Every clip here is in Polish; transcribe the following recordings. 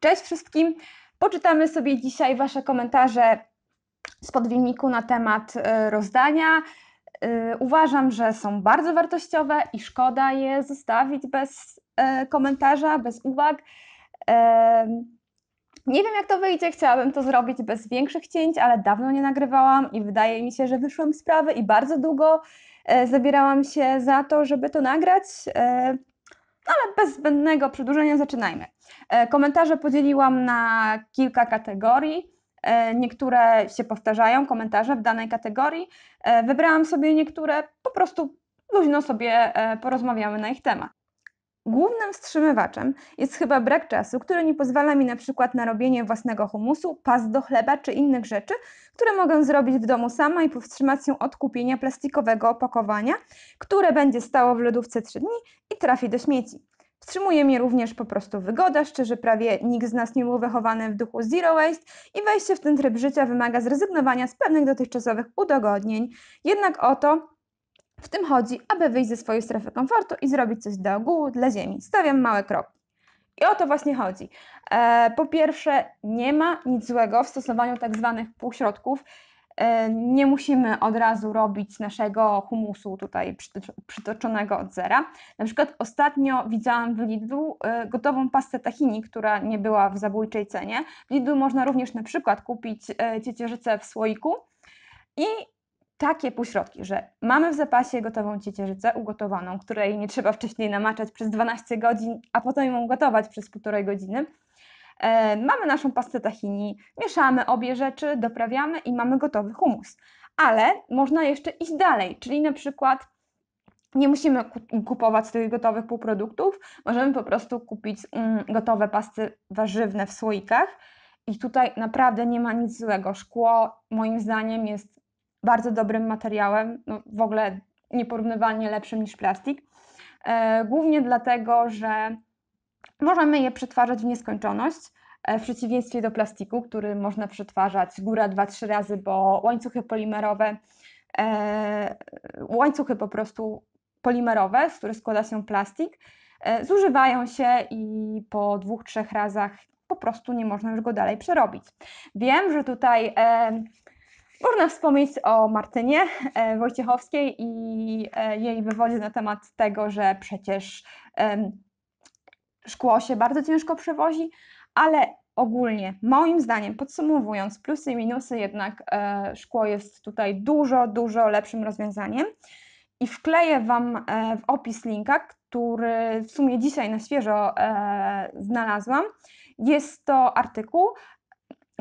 Cześć wszystkim! Poczytamy sobie dzisiaj Wasze komentarze z podwilniku na temat y, rozdania. Y, uważam, że są bardzo wartościowe i szkoda je zostawić bez y, komentarza, bez uwag. Nie wiem, jak to wyjdzie, chciałabym to zrobić bez większych cięć, ale dawno nie nagrywałam i wydaje mi się, że wyszłam z sprawy i bardzo długo zabierałam się za to, żeby to nagrać ale bez zbędnego przedłużenia zaczynajmy. E, komentarze podzieliłam na kilka kategorii. E, niektóre się powtarzają, komentarze w danej kategorii. E, wybrałam sobie niektóre, po prostu luźno sobie porozmawiamy na ich temat. Głównym wstrzymywaczem jest chyba brak czasu, który nie pozwala mi na przykład na robienie własnego humusu, pas do chleba czy innych rzeczy, które mogę zrobić w domu sama i powstrzymać się od kupienia plastikowego opakowania, które będzie stało w lodówce 3 dni i trafi do śmieci. Wstrzymuje mnie również po prostu wygoda, szczerze prawie nikt z nas nie był wychowany w duchu zero waste i wejście w ten tryb życia wymaga zrezygnowania z pewnych dotychczasowych udogodnień. Jednak oto w tym chodzi, aby wyjść ze swojej strefy komfortu i zrobić coś dla ogółu, dla ziemi. Stawiam małe kroki. I o to właśnie chodzi. E, po pierwsze, nie ma nic złego w stosowaniu tak zwanych półśrodków. E, nie musimy od razu robić naszego humusu tutaj przytoczonego od zera. Na przykład ostatnio widziałam w Lidlu e, gotową pastę tahini, która nie była w zabójczej cenie. W Lidlu można również na przykład kupić ciecierzycę w słoiku i takie pośrodki, że mamy w zapasie gotową ciecierzycę ugotowaną, której nie trzeba wcześniej namaczać przez 12 godzin, a potem ją gotować przez półtorej godziny. E, mamy naszą pastę tahini, mieszamy obie rzeczy, doprawiamy i mamy gotowy humus. Ale można jeszcze iść dalej, czyli na przykład nie musimy kupować tych gotowych półproduktów, możemy po prostu kupić mm, gotowe pasty warzywne w słoikach. I tutaj naprawdę nie ma nic złego. Szkło moim zdaniem jest bardzo dobrym materiałem, no w ogóle nieporównywalnie lepszym niż plastik. E, głównie dlatego, że możemy je przetwarzać w nieskończoność, e, w przeciwieństwie do plastiku, który można przetwarzać góra 2-3 razy, bo łańcuchy polimerowe, e, łańcuchy po prostu polimerowe, z których składa się plastik, zużywają się i po dwóch, trzech razach po prostu nie można już go dalej przerobić. Wiem, że tutaj można wspomnieć o Martynie e, Wojciechowskiej i e, jej wywodzie na temat tego, że przecież szkło się bardzo ciężko przewozi, ale ogólnie, moim zdaniem, podsumowując plusy i minusy, jednak e, szkło jest tutaj dużo, dużo lepszym rozwiązaniem. I wkleję Wam w opis linka, który w sumie dzisiaj na świeżo znalazłam. Jest to artykuł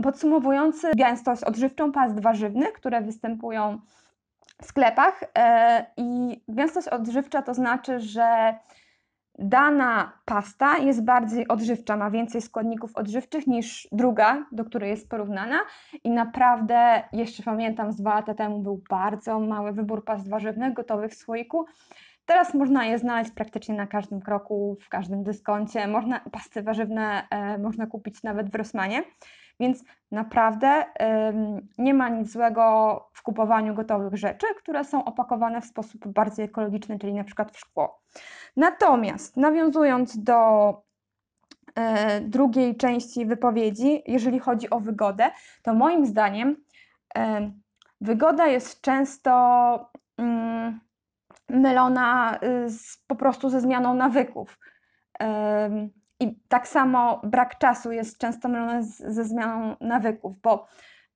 Podsumowując, gęstość odżywczą past warzywnych, które występują w sklepach e, i gęstość odżywcza to znaczy, że dana pasta jest bardziej odżywcza, ma więcej składników odżywczych niż druga, do której jest porównana i naprawdę, jeszcze pamiętam, z dwa lata temu był bardzo mały wybór past warzywnych gotowych w słoiku. Teraz można je znaleźć praktycznie na każdym kroku, w każdym dyskoncie. Można, pasty warzywne e, można kupić nawet w Rosmanie. Więc naprawdę nie ma nic złego w kupowaniu gotowych rzeczy, które są opakowane w sposób bardziej ekologiczny, czyli na przykład w szkło. Natomiast nawiązując do e, drugiej części wypowiedzi, jeżeli chodzi o wygodę, to moim zdaniem wygoda jest często mm, mylona y, z, po prostu ze zmianą nawyków. I tak samo brak czasu jest często mylony z, ze zmianą nawyków, bo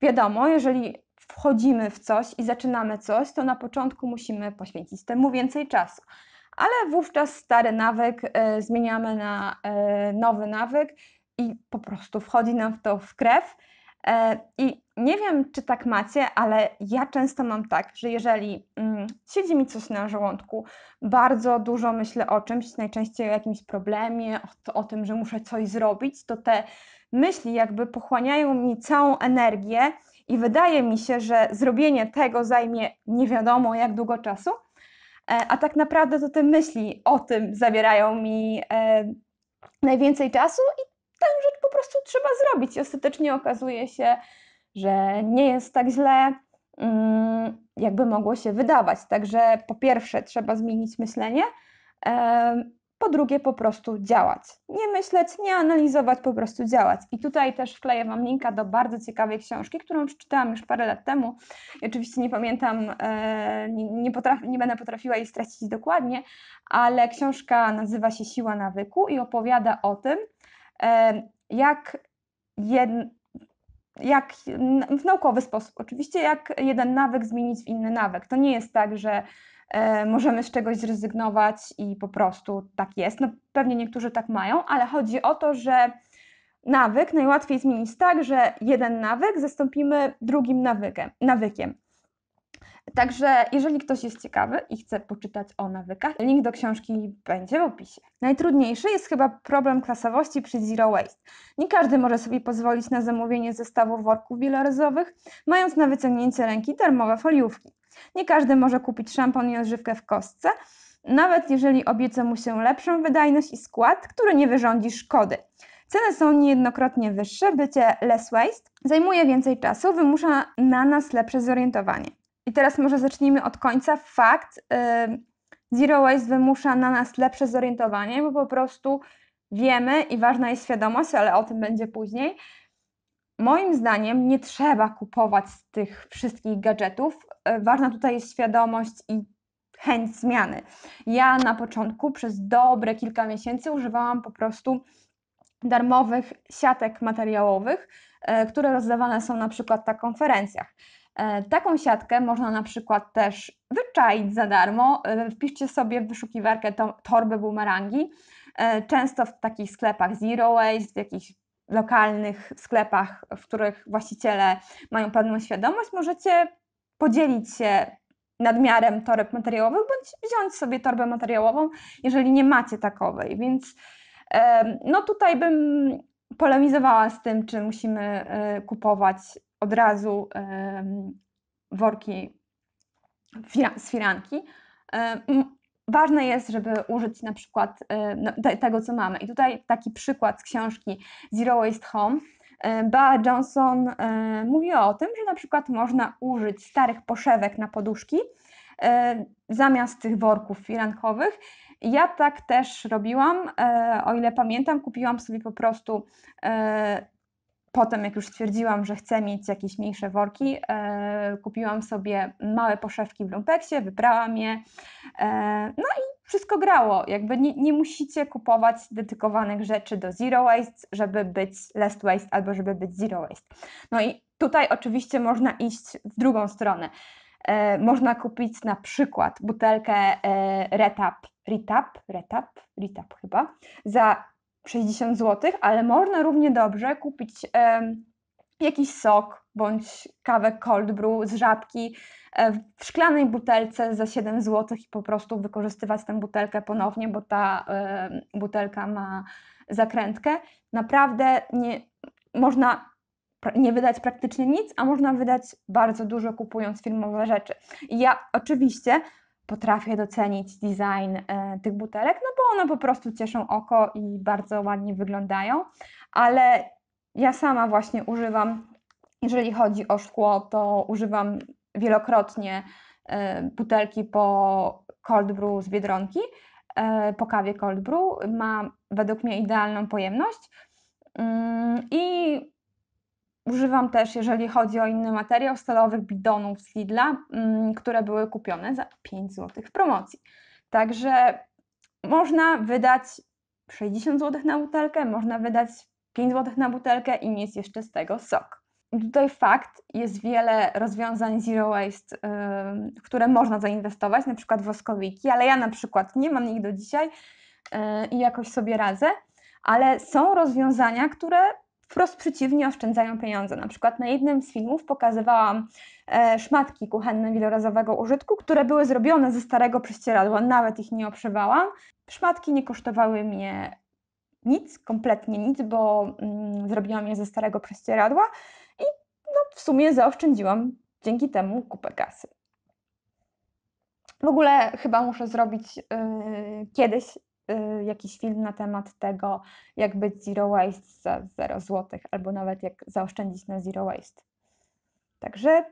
wiadomo, jeżeli wchodzimy w coś i zaczynamy coś, to na początku musimy poświęcić temu więcej czasu. Ale wówczas stary nawyk y, zmieniamy na y, nowy nawyk i po prostu wchodzi nam w to w krew. E, I nie wiem, czy tak macie, ale ja często mam tak, że jeżeli mm, siedzi mi coś na żołądku, bardzo dużo myślę o czymś, najczęściej o jakimś problemie, o, o tym, że muszę coś zrobić, to te myśli jakby pochłaniają mi całą energię i wydaje mi się, że zrobienie tego zajmie nie wiadomo jak długo czasu, e, a tak naprawdę to te myśli o tym zabierają mi e, najwięcej czasu i tę rzecz po prostu trzeba zrobić i ostatecznie okazuje się, że nie jest tak źle, mm, jakby mogło się wydawać. Także po pierwsze trzeba zmienić myślenie, po drugie po prostu działać. Nie myśleć, nie analizować, po prostu działać. I tutaj też wkleję Wam linka do bardzo ciekawej książki, którą przeczytałam już parę lat temu. I oczywiście nie pamiętam, nie, nie będę potrafiła jej stracić dokładnie, ale książka nazywa się Siła nawyku i opowiada o tym, jak jed, jak w naukowy sposób oczywiście, jak jeden nawyk zmienić w inny nawyk. To nie jest tak, że e, możemy z czegoś zrezygnować i po prostu tak jest. No pewnie niektórzy tak mają, ale chodzi o to, że nawyk najłatwiej zmienić tak, że jeden nawyk zastąpimy drugim nawykiem. nawykiem. Także jeżeli ktoś jest ciekawy i chce poczytać o nawykach, link do książki będzie w opisie. Najtrudniejszy jest chyba problem klasowości przy Zero Waste. Nie każdy może sobie pozwolić na zamówienie zestawu worków wielorazowych, mając na wyciągnięcie ręki darmowe foliówki. Nie każdy może kupić szampon i odżywkę w kostce, nawet jeżeli obieca mu się lepszą wydajność i skład, który nie wyrządzi szkody. Ceny są niejednokrotnie wyższe, bycie less waste zajmuje więcej czasu, wymusza na nas lepsze zorientowanie. I teraz może zacznijmy od końca. Fakt, y, Zero Waste wymusza na nas lepsze zorientowanie, bo po prostu wiemy i ważna jest świadomość, ale o tym będzie później. Moim zdaniem nie trzeba kupować tych wszystkich gadżetów. Y, ważna tutaj jest świadomość i chęć zmiany. Ja na początku przez dobre kilka miesięcy używałam po prostu darmowych siatek materiałowych, y, które rozdawane są na przykład na konferencjach. E, taką siatkę można na przykład też wyczaić za darmo. E, wpiszcie sobie w wyszukiwarkę to, torby bumerangi. E, często w takich sklepach Zero Waste, w jakichś lokalnych sklepach, w których właściciele mają pewną świadomość, możecie podzielić się nadmiarem toreb materiałowych, bądź wziąć sobie torbę materiałową, jeżeli nie macie takowej. Więc no tutaj bym polemizowała z tym, czy musimy kupować od razu worki z firanki. Ważne jest, żeby użyć na przykład no, tego, co mamy. I tutaj taki przykład z książki Zero Waste Home. Ba Johnson mówi o tym, że na przykład można użyć starych poszewek na poduszki zamiast tych worków firankowych. Ja tak też robiłam. E, o ile pamiętam, kupiłam sobie po prostu e, Potem, jak już stwierdziłam, że chcę mieć jakieś mniejsze worki, e, kupiłam sobie małe poszewki w lumpeksie, wybrałam je. E, no i wszystko grało. Jakby nie, nie, musicie kupować dedykowanych rzeczy do zero waste, żeby być less waste albo żeby być zero waste. No i tutaj oczywiście można iść w drugą stronę. E, można kupić na przykład butelkę e, retap, retap, retap, retap chyba, za 60 zł, ale można równie dobrze kupić jakiś sok bądź kawę cold brew z żabki e, w szklanej butelce za 7 zł i po prostu wykorzystywać tę butelkę ponownie, bo ta butelka ma zakrętkę. Naprawdę nie, można nie wydać praktycznie nic, a można wydać bardzo dużo kupując filmowe rzeczy. I ja oczywiście potrafię docenić design e, tych butelek, no bo one po prostu cieszą oko i bardzo ładnie wyglądają, ale ja sama właśnie używam, jeżeli chodzi o szkło, to używam wielokrotnie e, butelki po cold brew z Biedronki, e, po kawie cold brew, ma według mnie idealną pojemność mm, i Używam też, jeżeli chodzi o inny materiał, stalowych bidonów z Lidla, mm, które były kupione za 5 zł w promocji. Także można wydać 60 zł na butelkę, można wydać 5 zł na butelkę i mieć jeszcze z tego sok. Tutaj fakt, jest wiele rozwiązań zero waste, y, które można zainwestować, na przykład woskowiki, ale ja na przykład nie mam ich do dzisiaj y, i jakoś sobie radzę, ale są rozwiązania, które Wprost przeciwnie, oszczędzają pieniądze. Na przykład na jednym z filmów pokazywałam e, szmatki kuchenne wielorazowego użytku, które były zrobione ze starego prześcieradła, nawet ich nie oprzewałam. Szmatki nie kosztowały mnie nic, kompletnie nic, bo mm, zrobiłam je ze starego prześcieradła i no, w sumie zaoszczędziłam dzięki temu kupę kasy. W ogóle chyba muszę zrobić yy, kiedyś Y, jakiś film na temat tego, jak być zero waste za 0 zł, albo nawet jak zaoszczędzić na zero waste. Także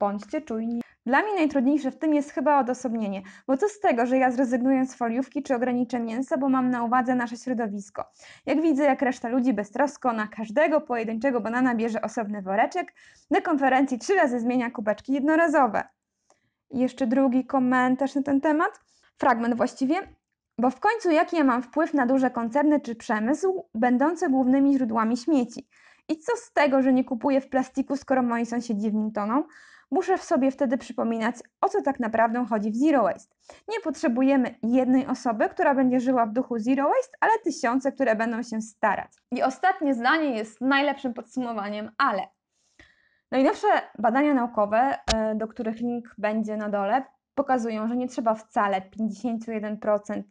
bądźcie czujni. Dla mnie najtrudniejsze w tym jest chyba odosobnienie, bo co z tego, że ja zrezygnuję z foliówki czy ograniczę mięso, bo mam na uwadze nasze środowisko. Jak widzę, jak reszta ludzi beztrosko na każdego pojedynczego banana bierze osobny woreczek, na konferencji trzy razy zmienia kubeczki jednorazowe. I jeszcze drugi komentarz na ten temat, fragment właściwie. Bo w końcu jaki ja mam wpływ na duże koncerny czy przemysł, będące głównymi źródłami śmieci? I co z tego, że nie kupuję w plastiku, skoro moi sąsiedzi w nim toną? Muszę w sobie wtedy przypominać, o co tak naprawdę chodzi w Zero Waste. Nie potrzebujemy jednej osoby, która będzie żyła w duchu Zero Waste, ale tysiące, które będą się starać. I ostatnie zdanie jest najlepszym podsumowaniem, ale najnowsze badania naukowe, e, do których link będzie na dole, pokazują, że nie trzeba wcale 51%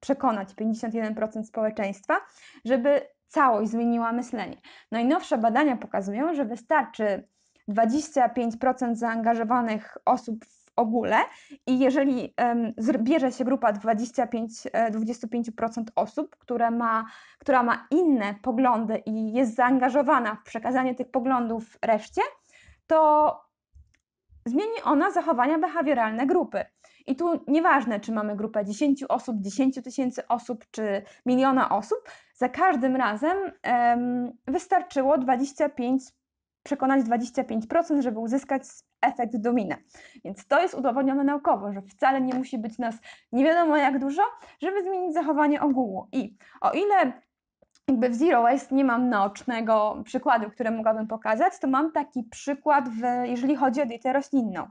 przekonać 51% społeczeństwa, żeby całość zmieniła myślenie. Najnowsze no badania pokazują, że wystarczy 25% zaangażowanych osób w ogóle i jeżeli um, bierze się grupa 25, 25% e, osób, które ma, która ma inne poglądy i jest zaangażowana w przekazanie tych poglądów reszcie, to zmieni ona zachowania behawioralne grupy. I tu nieważne, czy mamy grupę 10 osób, 10 tysięcy osób, czy miliona osób, za każdym razem um, wystarczyło 25, przekonać 25%, żeby uzyskać efekt domina. Więc to jest udowodnione naukowo, że wcale nie musi być nas nie wiadomo jak dużo, żeby zmienić zachowanie ogółu. I o ile jakby w Zero Waste nie mam naocznego przykładu, który mogłabym pokazać, to mam taki przykład, w, jeżeli chodzi o dietę roślinną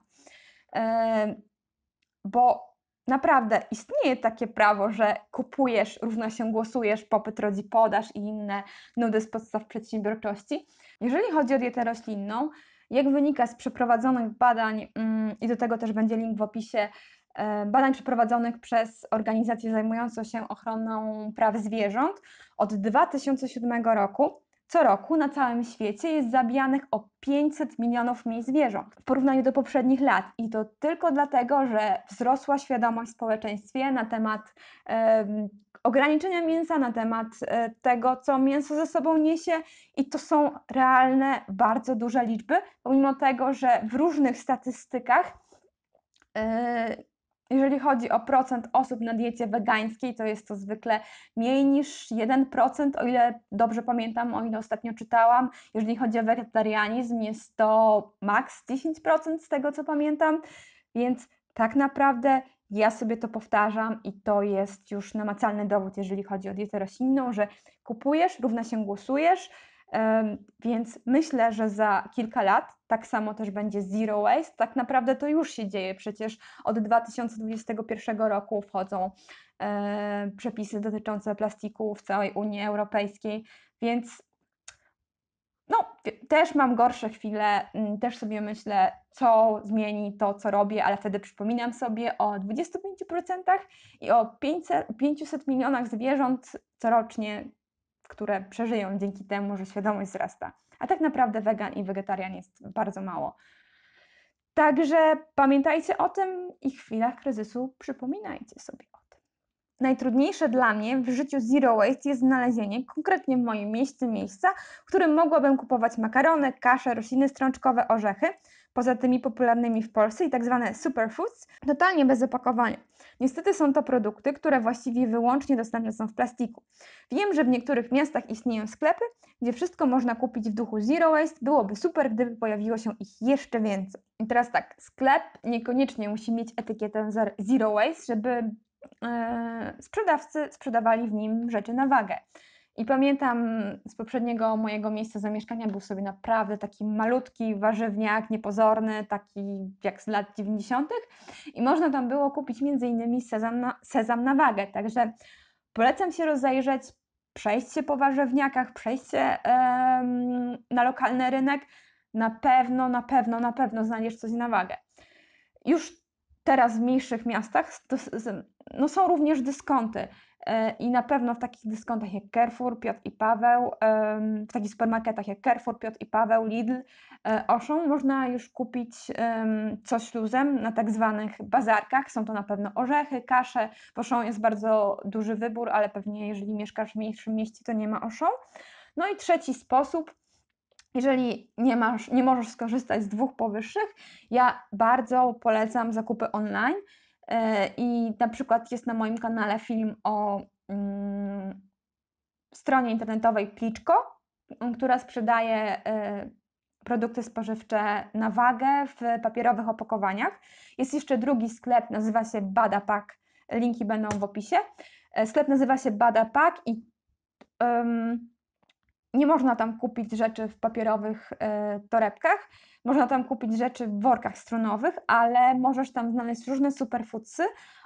bo naprawdę istnieje takie prawo, że kupujesz, równo się głosujesz, popyt rodzi podaż i inne nudy z podstaw przedsiębiorczości. Jeżeli chodzi o dietę roślinną, jak wynika z przeprowadzonych badań, mm, i do tego też będzie link w opisie, e, badań przeprowadzonych przez organizację zajmującą się ochroną praw zwierząt od 2007 roku, co roku na całym świecie jest zabijanych o 500 milionów mniej zwierząt w porównaniu do poprzednich lat. I to tylko dlatego, że wzrosła świadomość w społeczeństwie na temat e, ograniczenia mięsa, na temat e, tego, co mięso ze sobą niesie. I to są realne, bardzo duże liczby, pomimo tego, że w różnych statystykach e, jeżeli chodzi o procent osób na diecie wegańskiej, to jest to zwykle mniej niż 1%, o ile dobrze pamiętam, o ile ostatnio czytałam. Jeżeli chodzi o wegetarianizm, jest to maks 10% z tego, co pamiętam, więc tak naprawdę ja sobie to powtarzam i to jest już namacalny dowód, jeżeli chodzi o dietę roślinną, że kupujesz, równa się głosujesz, więc myślę, że za kilka lat tak samo też będzie zero waste. Tak naprawdę to już się dzieje. Przecież od 2021 roku wchodzą przepisy dotyczące plastiku w całej Unii Europejskiej, więc no, też mam gorsze chwile, mm, też sobie myślę, co zmieni to, co robię, ale wtedy przypominam sobie o 25% i o 500, 500 milionach zwierząt corocznie, które przeżyją dzięki temu, że świadomość wzrasta. A tak naprawdę wegan i wegetarian jest bardzo mało. Także pamiętajcie o tym i w chwilach kryzysu przypominajcie sobie o tym. Najtrudniejsze dla mnie w życiu Zero Waste jest znalezienie, konkretnie w moim miejscu, miejsca, w którym mogłabym kupować makarony, kasze, rośliny strączkowe, orzechy, poza tymi popularnymi w Polsce i tak zwane superfoods, totalnie bez opakowania. Niestety są to produkty, które właściwie wyłącznie dostępne są w plastiku. Wiem, że w niektórych miastach istnieją sklepy, gdzie wszystko można kupić w duchu zero waste. Byłoby super, gdyby pojawiło się ich jeszcze więcej. I teraz tak, sklep niekoniecznie musi mieć etykietę zero waste, żeby e, sprzedawcy sprzedawali w nim rzeczy na wagę. I pamiętam z poprzedniego mojego miejsca zamieszkania był sobie naprawdę taki malutki warzywniak, niepozorny, taki jak z lat 90. I można tam było kupić między innymi sezam na, sezam na wagę. Także polecam się rozejrzeć, przejść się po warzywniakach, przejść się na lokalny rynek. Na pewno, na pewno, na pewno znajdziesz coś na wagę. Już teraz w mniejszych miastach no, są również dyskonty. E, I na pewno w takich dyskontach jak Carrefour, Piotr i Paweł, w takich supermarketach jak Carrefour, Piotr i Paweł, Lidl, Oszą e, można już kupić coś luzem na tak zwanych bazarkach. Są to na pewno orzechy, kasze. W Oszą jest bardzo duży wybór, ale pewnie jeżeli mieszkasz w mniejszym mieście, to nie ma Oszą. No i trzeci sposób, jeżeli nie, masz, nie możesz skorzystać z dwóch powyższych, ja bardzo polecam zakupy online. E, I na przykład jest na moim kanale film o mm, stronie internetowej Pliczko, która sprzedaje e, produkty spożywcze na wagę w papierowych opakowaniach. Jest jeszcze drugi sklep, nazywa się Badapak, linki będą w opisie. E, sklep nazywa się Badapak i nie można tam kupić rzeczy w papierowych e, torebkach, można tam kupić rzeczy w workach strunowych, ale możesz tam znaleźć różne superfoodsy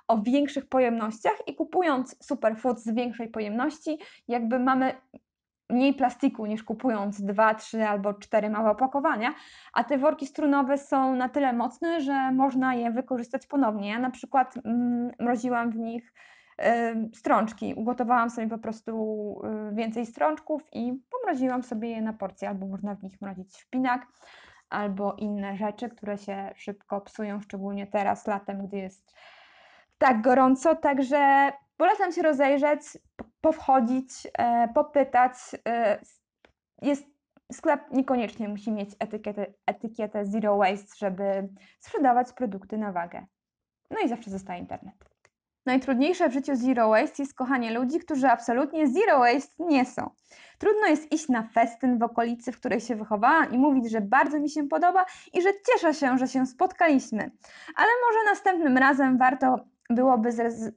o większych pojemnościach i kupując superfoods z większej pojemności, jakby mamy mniej plastiku niż kupując dwa, trzy albo cztery małe opakowania, a te worki strunowe są na tyle mocne, że można je wykorzystać ponownie. Ja na przykład mm, mroziłam w nich strączki. Ugotowałam sobie po prostu y, więcej strączków i pomroziłam sobie je na porcje, albo można w nich mrozić szpinak, albo inne rzeczy, które się szybko psują, szczególnie teraz latem, gdy jest tak gorąco, także polecam się rozejrzeć, powchodzić, e, popytać. E, jest sklep niekoniecznie musi mieć etykietę, etykietę Zero Waste, żeby sprzedawać produkty na wagę. No i zawsze zostaje internet. Najtrudniejsze w życiu zero waste jest kochanie ludzi, którzy absolutnie zero waste nie są. Trudno jest iść na festyn w okolicy, w której się wychowałam i mówić, że bardzo mi się podoba i że cieszę się, że się spotkaliśmy. Ale może następnym razem warto byłoby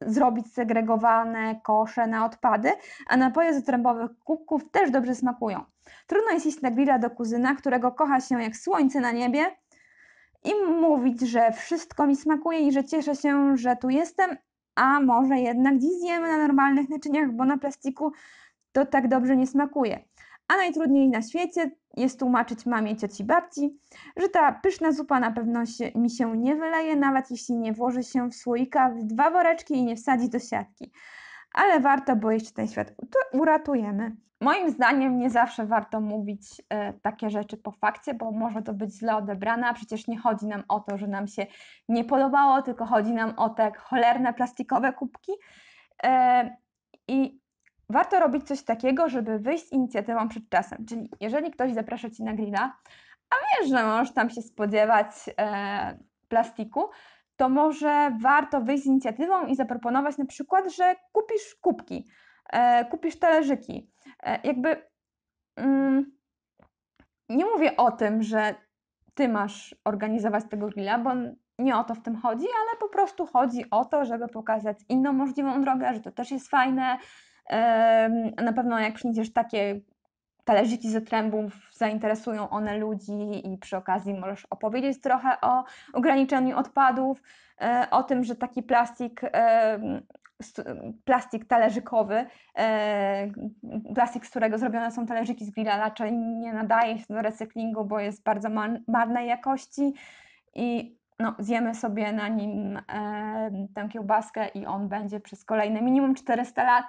zrobić segregowane kosze na odpady, a napoje z trębowych kubków też dobrze smakują. Trudno jest iść na grilla do kuzyna, którego kocha się jak słońce na niebie, i mówić, że wszystko mi smakuje i że cieszę się, że tu jestem, a może jednak dziś zjemy na normalnych naczyniach, bo na plastiku to tak dobrze nie smakuje. A najtrudniej na świecie jest tłumaczyć mamie, cioci, babci, że ta pyszna zupa na pewno się, mi się nie wyleje, nawet jeśli nie włoży się w słoika w dwa woreczki i nie wsadzi do siatki ale warto, bo jeszcze ten świat uratujemy. Moim zdaniem nie zawsze warto mówić e, takie rzeczy po fakcie, bo może to być źle odebrane, a przecież nie chodzi nam o to, że nam się nie podobało, tylko chodzi nam o te cholerne plastikowe kubki. E, I warto robić coś takiego, żeby wyjść z inicjatywą przed czasem. Czyli jeżeli ktoś zaprasza ci na grilla, a wiesz, że możesz tam się spodziewać e, plastiku, to może warto wyjść z inicjatywą i zaproponować na przykład, że kupisz kubki, e, kupisz talerzyki. E, jakby mm, nie mówię o tym, że ty masz organizować tego grilla, bo nie o to w tym chodzi, ale po prostu chodzi o to, żeby pokazać inną możliwą drogę, że to też jest fajne. E, na pewno jak przyniesiesz takie talerzyki ze trębów zainteresują one ludzi i przy okazji możesz opowiedzieć trochę o ograniczeniu odpadów, e, o tym, że taki plastik, e, plastik talerzykowy, e, plastik, z którego zrobione są talerzyki z grilla, raczej nie nadaje się do recyklingu, bo jest bardzo marnej jakości i no, zjemy sobie na nim tę kiełbaskę i on będzie przez kolejne minimum 400 lat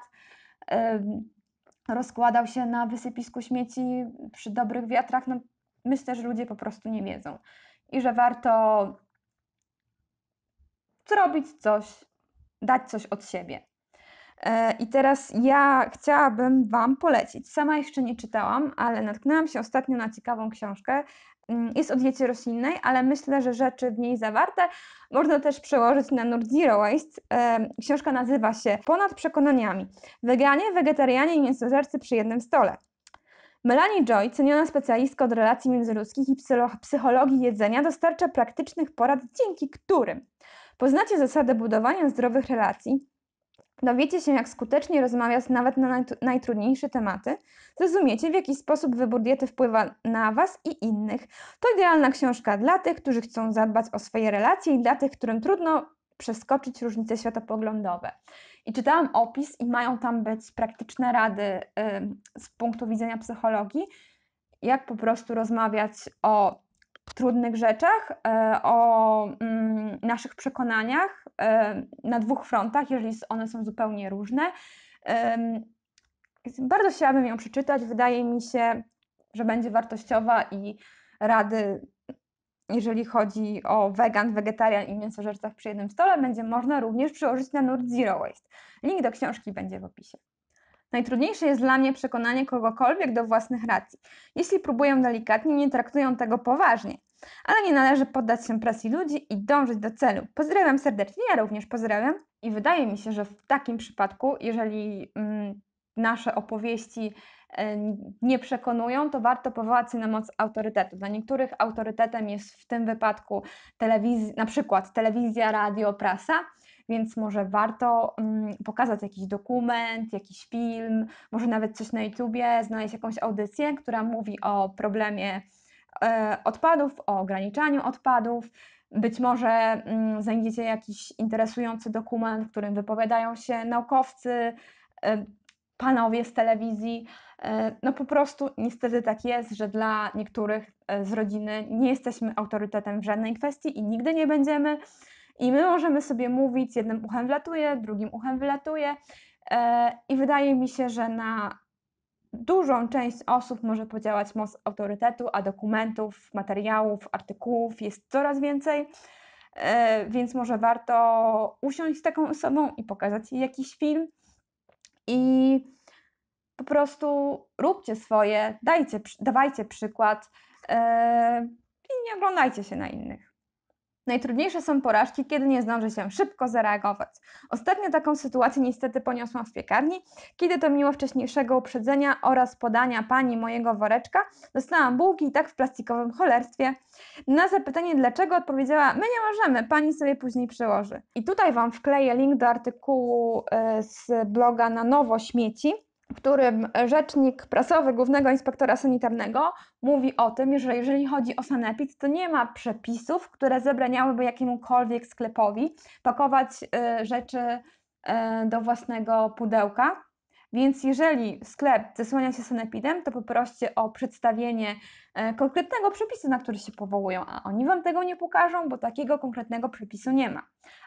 rozkładał się na wysypisku śmieci przy dobrych wiatrach, no myślę, że ludzie po prostu nie wiedzą. I że warto zrobić coś, dać coś od siebie. E, I teraz ja chciałabym Wam polecić. Sama jeszcze nie czytałam, ale natknęłam się ostatnio na ciekawą książkę Mm, jest o diecie roślinnej, ale myślę, że rzeczy w niej zawarte można też przełożyć na Nord Zero Waste. Książka nazywa się Ponad przekonaniami. Weganie, wegetarianie i mięsożercy przy jednym stole. Melanie Joy, ceniona specjalistka od relacji międzyludzkich i psychologii jedzenia, dostarcza praktycznych porad, dzięki którym poznacie zasady budowania zdrowych relacji, Dowiecie się, jak skutecznie rozmawiać nawet na najtrudniejsze tematy. Zrozumiecie, w jaki sposób wybór diety wpływa na Was i innych. To idealna książka dla tych, którzy chcą zadbać o swoje relacje i dla tych, którym trudno przeskoczyć różnice światopoglądowe. I czytałam opis i mają tam być praktyczne rady y, z punktu widzenia psychologii, jak po prostu rozmawiać o trudnych rzeczach, e, o mm, naszych przekonaniach e, na dwóch frontach, jeżeli one są zupełnie różne. Bardzo chciałabym ją przeczytać. Wydaje mi się, że będzie wartościowa i rady, jeżeli chodzi o wegan, wegetarian i mięsożercach przy jednym stole, będzie można również przełożyć na nurt Zero Waste. Link do książki będzie w opisie. Najtrudniejsze jest dla mnie przekonanie kogokolwiek do własnych racji. Jeśli próbują delikatnie, nie traktują tego poważnie. Ale nie należy poddać się presji ludzi i dążyć do celu. Pozdrawiam serdecznie, ja również pozdrawiam. I wydaje mi się, że w takim przypadku, jeżeli mm, nasze opowieści e, nie przekonują, to warto powołać się na moc autorytetu. Dla niektórych autorytetem jest w tym wypadku telewizja, na przykład telewizja, radio, prasa, więc może warto mm, pokazać jakiś dokument, jakiś film, może nawet coś na YouTubie, znaleźć jakąś audycję, która mówi o problemie e, odpadów, o ograniczaniu odpadów. Być może mm, znajdziecie jakiś interesujący dokument, w którym wypowiadają się naukowcy, e, panowie z telewizji. E, no po prostu niestety tak jest, że dla niektórych z rodziny nie jesteśmy autorytetem w żadnej kwestii i nigdy nie będziemy. I my możemy sobie mówić, jednym uchem wlatuje, drugim uchem wylatuje. E, I wydaje mi się, że na dużą część osób może podziałać moc autorytetu, a dokumentów, materiałów, artykułów jest coraz więcej. E, więc może warto usiąść z taką osobą i pokazać jej jakiś film. I po prostu róbcie swoje, dajcie, dawajcie przykład e, i nie oglądajcie się na innych. Najtrudniejsze są porażki, kiedy nie zdąży się szybko zareagować. Ostatnio taką sytuację niestety poniosłam w piekarni, kiedy to miło wcześniejszego uprzedzenia oraz podania pani mojego woreczka dostałam bułki i tak w plastikowym cholerstwie. Na zapytanie dlaczego odpowiedziała, my nie możemy, pani sobie później przełoży". I tutaj Wam wkleję link do artykułu e, z bloga na nowo śmieci, w którym rzecznik prasowy głównego inspektora sanitarnego mówi o tym, że jeżeli chodzi o sanepid, to nie ma przepisów, które zabraniałyby jakiemukolwiek sklepowi pakować y, rzeczy y, do własnego pudełka. Więc jeżeli sklep zasłania się sanepidem, to poproście o przedstawienie y, konkretnego przepisu, na który się powołują, a oni Wam tego nie pokażą, bo takiego konkretnego przepisu nie ma.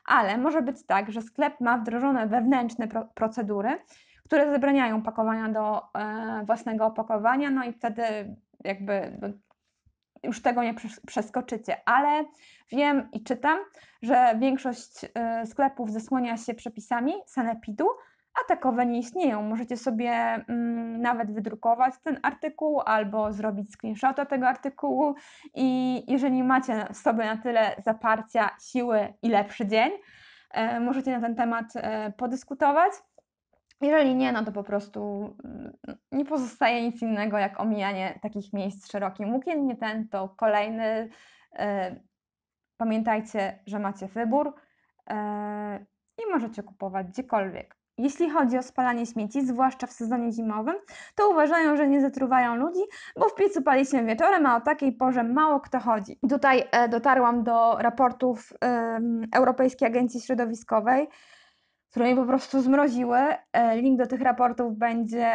Ale może być tak, że sklep ma wdrożone wewnętrzne procedury, które zabraniają pakowania do e, własnego opakowania, no i wtedy jakby no, już tego nie przeskoczycie, ale wiem i czytam, że większość e, sklepów zasłania się przepisami sanepidu, a takowe nie istnieją. Możecie sobie mm, nawet wydrukować ten artykuł albo zrobić screenshota tego artykułu i jeżeli macie w sobie na tyle zaparcia, siły i lepszy dzień, e, możecie na ten temat e, podyskutować. Jeżeli nie, no to po prostu mm, nie pozostaje nic innego jak omijanie takich miejsc szerokim łukiem. Nie ten, to kolejny. E, pamiętajcie, że macie wybór e, i możecie kupować gdziekolwiek. Jeśli chodzi o spalanie śmieci, zwłaszcza w sezonie zimowym, to uważają, że nie zatruwają ludzi, bo w piecu pali się wieczorem, a o takiej porze mało kto chodzi. Tutaj e, dotarłam do raportów Europejskiej Agencji Środowiskowej, które mnie po prostu zmroziły. E, link do tych raportów będzie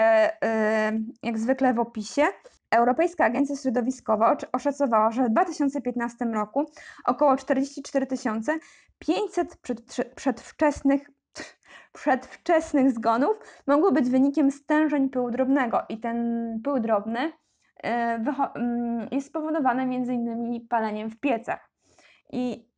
e, jak zwykle w opisie. Europejska Agencja Środowiskowa oszacowała, że w 2015 roku około 44 500 przedwczesnych, przedwczesnych zgonów mogło być wynikiem stężeń pyłu drobnego i ten pył drobny e, mm, jest spowodowany m.in. paleniem w piecach. I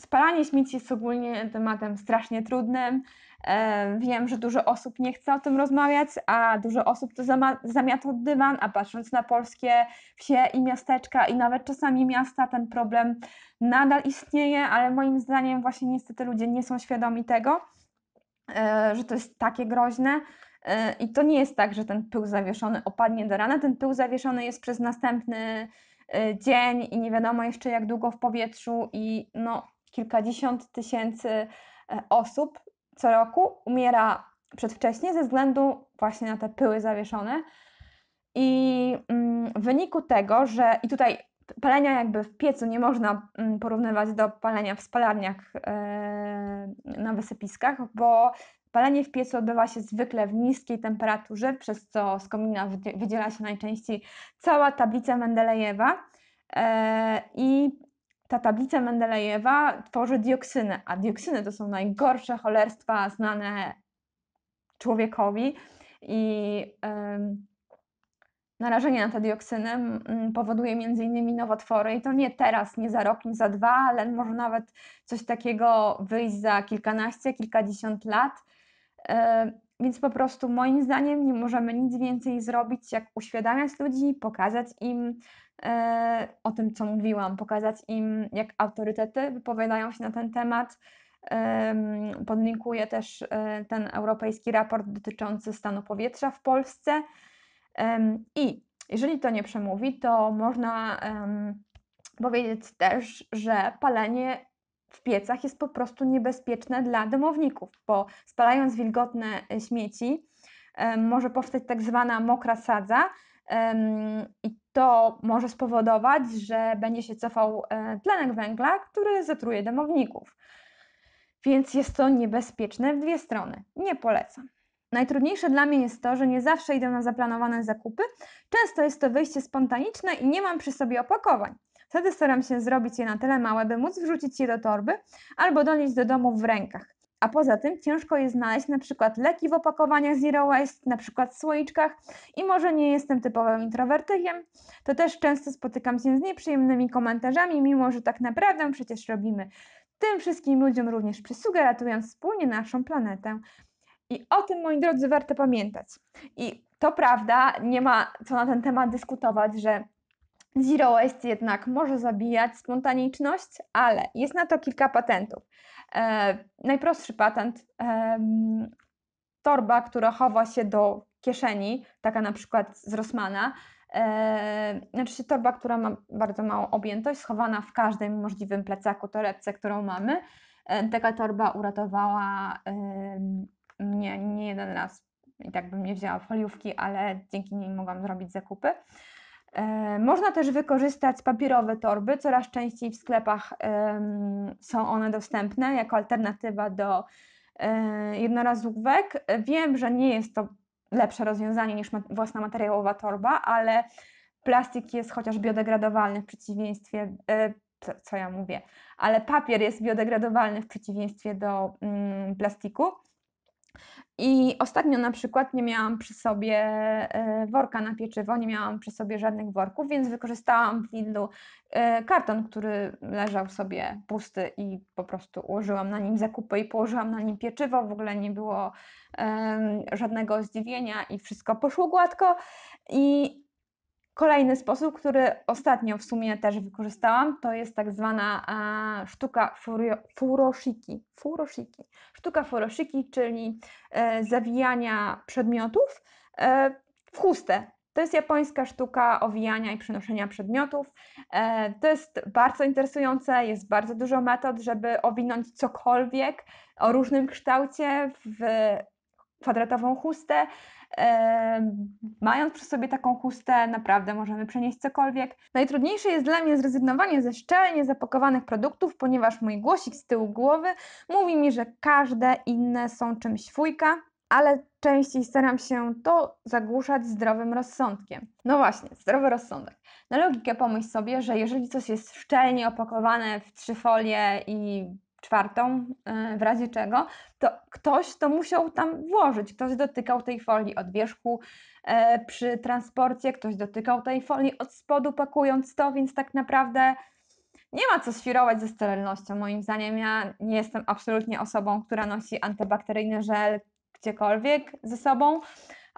spalanie śmieci jest ogólnie tematem strasznie trudnym. E, wiem, że dużo osób nie chce o tym rozmawiać, a dużo osób to zamiata od dywan, a patrząc na polskie wsie i miasteczka i nawet czasami miasta, ten problem nadal istnieje, ale moim zdaniem właśnie niestety ludzie nie są świadomi tego, e, że to jest takie groźne. E, I to nie jest tak, że ten pył zawieszony opadnie do rana, ten pył zawieszony jest przez następny dzień i nie wiadomo jeszcze jak długo w powietrzu i no kilkadziesiąt tysięcy e, osób co roku umiera przedwcześnie ze względu właśnie na te pyły zawieszone. I mm, w wyniku tego, że i tutaj palenia jakby w piecu nie można mm, porównywać do palenia w spalarniach e, na wysypiskach, bo palenie w piecu odbywa się zwykle w niskiej temperaturze, przez co z komina wydziela się najczęściej cała tablica Mendelejewa. E, I ta tablica Mendelejewa tworzy dioksynę, a dioksyny to są najgorsze cholerstwa znane człowiekowi i narażenie na te dioksyny powoduje między innymi nowotwory i to nie teraz, nie za rok, nie za dwa, ale może nawet coś takiego wyjść za kilkanaście, kilkadziesiąt lat. Więc po prostu moim zdaniem nie możemy nic więcej zrobić, jak uświadamiać ludzi, pokazać im, E, o tym, co mówiłam, pokazać im, jak autorytety wypowiadają się na ten temat. Podlinkuję też e, ten europejski raport dotyczący stanu powietrza w Polsce. I jeżeli to nie przemówi, to można powiedzieć też, że palenie w piecach jest po prostu niebezpieczne dla domowników, bo spalając wilgotne śmieci, może powstać tak zwana mokra sadza, i to może spowodować, że będzie się cofał e, tlenek węgla, który zatruje domowników. Więc jest to niebezpieczne w dwie strony. Nie polecam. Najtrudniejsze dla mnie jest to, że nie zawsze idę na zaplanowane zakupy. Często jest to wyjście spontaniczne i nie mam przy sobie opakowań. Wtedy staram się zrobić je na tyle małe, by móc wrzucić je do torby albo donieść do domu w rękach. A poza tym ciężko jest znaleźć na przykład leki w opakowaniach Zero Waste, na przykład w słoiczkach i może nie jestem typowym introwertykiem, to też często spotykam się z nieprzyjemnymi komentarzami, mimo że tak naprawdę przecież robimy tym wszystkim ludziom również przysługę, ratując wspólnie naszą planetę. I o tym, moi drodzy, warto pamiętać. I to prawda, nie ma co na ten temat dyskutować, że Zero waste jednak może zabijać spontaniczność, ale jest na to kilka patentów. E, najprostszy patent e, torba, która chowa się do kieszeni, taka na przykład z Rossmana, e, znaczy się torba, która ma bardzo małą objętość, schowana w każdym możliwym plecaku, torebce, którą mamy. E, taka torba uratowała e, mnie nie jeden raz i tak bym nie wzięła foliówki, ale dzięki niej mogłam zrobić zakupy. E, można też wykorzystać papierowe torby, coraz częściej w sklepach są one dostępne jako alternatywa do e, jednorazówek. Wiem, że nie jest to lepsze rozwiązanie niż własna materiałowa torba, ale plastik jest chociaż biodegradowalny w przeciwieństwie, e, co, co ja mówię, ale papier jest biodegradowalny w przeciwieństwie do mm, plastiku. I ostatnio na przykład nie miałam przy sobie e, worka na pieczywo, nie miałam przy sobie żadnych worków, więc wykorzystałam w Lidlu e, karton, który leżał sobie pusty i po prostu ułożyłam na nim zakupy i położyłam na nim pieczywo. W ogóle nie było żadnego zdziwienia i wszystko poszło gładko. I Kolejny sposób, który ostatnio w sumie też wykorzystałam, to jest tak zwana e, sztuka furio, furoshiki. furoshiki. Sztuka furoshiki, czyli e, zawijania przedmiotów e, w chustę. To jest japońska sztuka owijania i przenoszenia przedmiotów. To jest bardzo interesujące, jest bardzo dużo metod, żeby owinąć cokolwiek o różnym kształcie w kwadratową chustę. E, mając przy sobie taką chustę, naprawdę możemy przenieść cokolwiek. Najtrudniejsze jest dla mnie zrezygnowanie ze szczelnie zapakowanych produktów, ponieważ mój głosik z tyłu głowy mówi mi, że każde inne są czymś fujka, ale częściej staram się to zagłuszać zdrowym rozsądkiem. No właśnie, zdrowy rozsądek. Na logikę pomyśl sobie, że jeżeli coś jest szczelnie opakowane w trzy folie i czwartą, e, w razie czego, to ktoś to musiał tam włożyć. Ktoś dotykał tej folii od wierzchu e, przy transporcie, ktoś dotykał tej folii od spodu pakując to, więc tak naprawdę nie ma co świrować ze sterylnością. Moim zdaniem ja nie jestem absolutnie osobą, która nosi antybakteryjny żel gdziekolwiek ze sobą,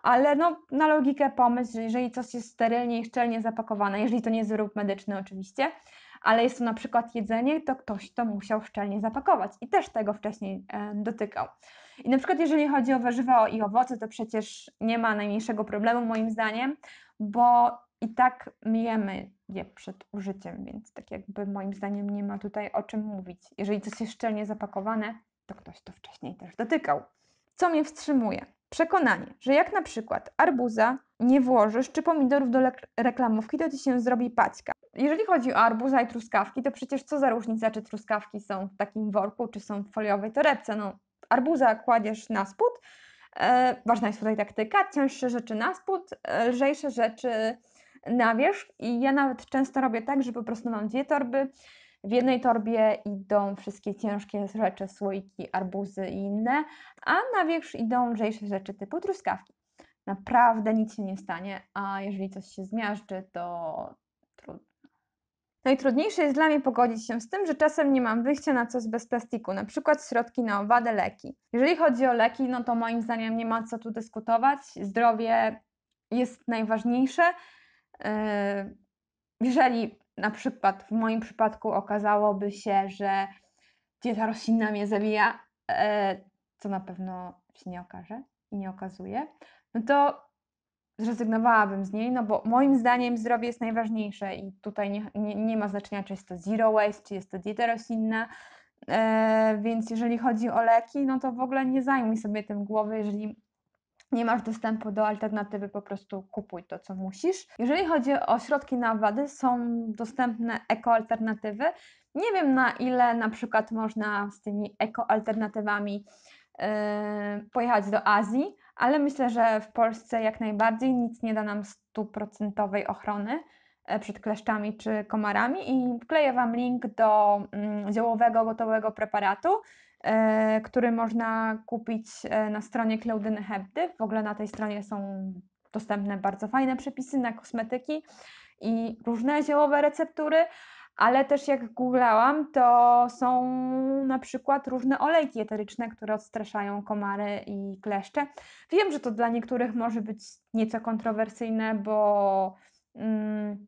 ale no, na logikę pomysł, że jeżeli coś jest sterylnie i szczelnie zapakowane, jeżeli to nie jest wyrób medyczny oczywiście, ale jest to na przykład jedzenie, to ktoś to musiał szczelnie zapakować i też tego wcześniej e, dotykał. I na przykład jeżeli chodzi o warzywa i owoce, to przecież nie ma najmniejszego problemu moim zdaniem, bo i tak myjemy je przed użyciem, więc tak jakby moim zdaniem nie ma tutaj o czym mówić. Jeżeli coś jest szczelnie zapakowane, to ktoś to wcześniej też dotykał. Co mnie wstrzymuje? Przekonanie, że jak na przykład arbuza nie włożysz czy pomidorów do reklamówki, to ci się zrobi paćka. Jeżeli chodzi o arbuza i truskawki, to przecież co za różnica, czy truskawki są w takim worku, czy są w foliowej torebce. No, arbuza kładziesz na spód, e, ważna jest tutaj taktyka, cięższe rzeczy na spód, e, lżejsze rzeczy na wierzch i ja nawet często robię tak, że po prostu mam dwie torby, w jednej torbie idą wszystkie ciężkie rzeczy, słoiki, arbuzy i inne, a na wierzch idą lżejsze rzeczy typu truskawki. Naprawdę nic się nie stanie, a jeżeli coś się zmiażdży, to Najtrudniejsze jest dla mnie pogodzić się z tym, że czasem nie mam wyjścia na coś bez plastiku, na przykład środki na owadę, leki. Jeżeli chodzi o leki, no to moim zdaniem nie ma co tu dyskutować. Zdrowie jest najważniejsze. Yy, jeżeli na przykład w moim przypadku okazałoby się, że dieta roślinna mnie zabija, yy, co na pewno się nie okaże i nie okazuje, no to zrezygnowałabym z niej, no bo moim zdaniem zdrowie jest najważniejsze i tutaj nie, nie, nie ma znaczenia, czy jest to zero waste, czy jest to dieta roślinna, e, więc jeżeli chodzi o leki, no to w ogóle nie zajmuj sobie tym głowy, jeżeli nie masz dostępu do alternatywy, po prostu kupuj to, co musisz. Jeżeli chodzi o środki na wady, są dostępne ekoalternatywy. Nie wiem na ile na przykład można z tymi ekoalternatywami yy, pojechać do Azji, ale myślę, że w Polsce jak najbardziej nic nie da nam stuprocentowej ochrony e, przed kleszczami czy komarami i wkleję Wam link do mm, ziołowego gotowego preparatu, e, który można kupić e, na stronie Klaudyny Hebdy. W ogóle na tej stronie są dostępne bardzo fajne przepisy na kosmetyki i różne ziołowe receptury ale też jak googlałam, to są na przykład różne olejki eteryczne, które odstraszają komary i kleszcze. Wiem, że to dla niektórych może być nieco kontrowersyjne, bo mm,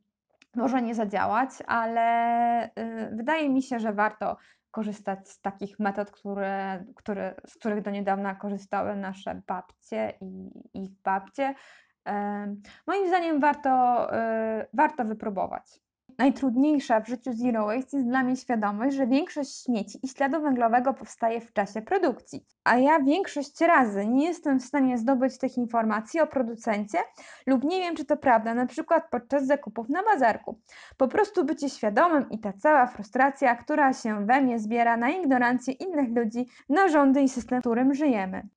może nie zadziałać, ale y, wydaje mi się, że warto korzystać z takich metod, które, które, z których do niedawna korzystały nasze babcie i ich babcie. moim zdaniem warto, y, warto wypróbować. Najtrudniejsza w życiu Zero Waste jest dla mnie świadomość, że większość śmieci i śladu węglowego powstaje w czasie produkcji. A ja większość razy nie jestem w stanie zdobyć tych informacji o producencie lub nie wiem, czy to prawda, na przykład podczas zakupów na bazarku. Po prostu bycie świadomym i ta cała frustracja, która się we mnie zbiera na ignorancję innych ludzi, narządy i system, w którym żyjemy.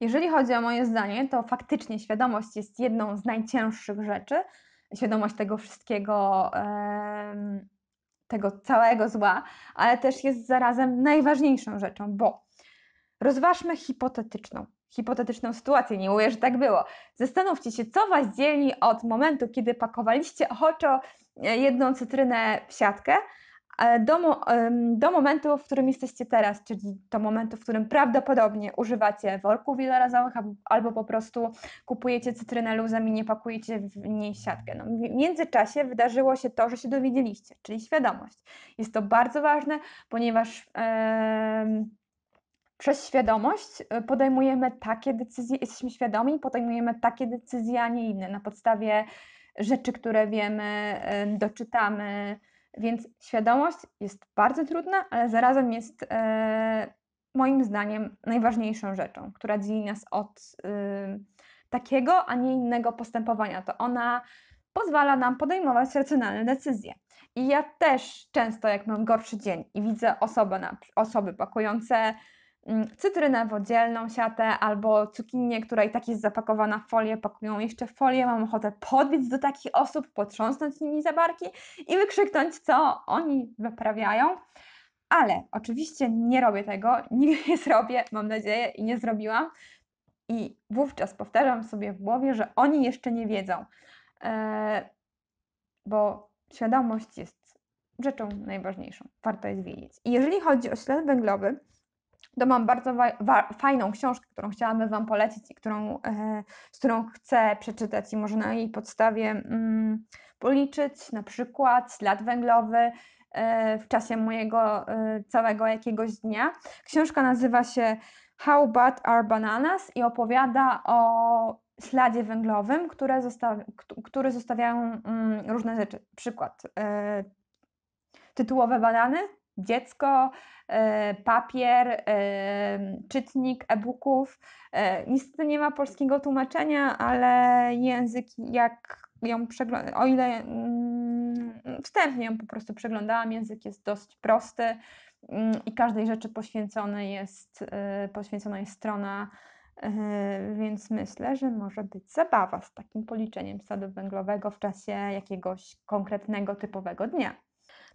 Jeżeli chodzi o moje zdanie, to faktycznie świadomość jest jedną z najcięższych rzeczy, świadomość tego wszystkiego, tego całego zła, ale też jest zarazem najważniejszą rzeczą, bo rozważmy hipotetyczną, hipotetyczną sytuację, nie mówię, że tak było. Zastanówcie się, co Was dzieli od momentu, kiedy pakowaliście ochoczo e, jedną cytrynę w siatkę, E, do, do momentu, w którym jesteście teraz, czyli do momentu, w którym prawdopodobnie używacie worków wielorazowych albo po prostu kupujecie cytrynę luzem i nie pakujecie w niej siatkę. No, w międzyczasie wydarzyło się to, że się dowiedzieliście, czyli świadomość. Jest to bardzo ważne, ponieważ yy, przez świadomość e, podejmujemy takie decyzje, jesteśmy świadomi, podejmujemy takie decyzje, a nie inne na podstawie rzeczy, które wiemy, doczytamy, więc świadomość jest bardzo trudna, ale zarazem jest e, moim zdaniem najważniejszą rzeczą, która dzieli nas od e, takiego, a nie innego postępowania. To ona pozwala nam podejmować racjonalne decyzje. I ja też często, jak mam gorszy dzień i widzę osoby, na, osoby pakujące Mm, cytrynę w oddzielną siatę albo cukinię, która i tak jest zapakowana w folię, pakują jeszcze w folię. Mam ochotę podbić do takich osób, potrząsnąć nimi za barki i wykrzyknąć, co oni wyprawiają. Ale oczywiście nie robię tego, nigdy nie zrobię, mam nadzieję, i nie zrobiłam. I wówczas powtarzam sobie w głowie, że oni jeszcze nie wiedzą, e, bo świadomość jest rzeczą najważniejszą, warto jest wiedzieć. I jeżeli chodzi o ślad węglowy, to mam bardzo fajną książkę, którą chciałabym Wam polecić i którą, e, z którą chcę przeczytać i może na jej podstawie mm, policzyć na przykład ślad węglowy e, w czasie mojego e, całego jakiegoś dnia. Książka nazywa się How Bad Are Bananas i opowiada o śladzie węglowym, które który zostawiają mm, różne rzeczy. Przykład tytułowe banany, dziecko, e, papier, e, czytnik e-booków. E, niestety nie ma polskiego tłumaczenia, ale język, jak ją przeglądam, o ile mm, wstępnie ją po prostu przeglądałam, język jest dość prosty mm, i każdej rzeczy poświęcone jest, poświęcona jest strona. Więc myślę, że może być zabawa z takim policzeniem stadu węglowego w czasie jakiegoś konkretnego, typowego dnia.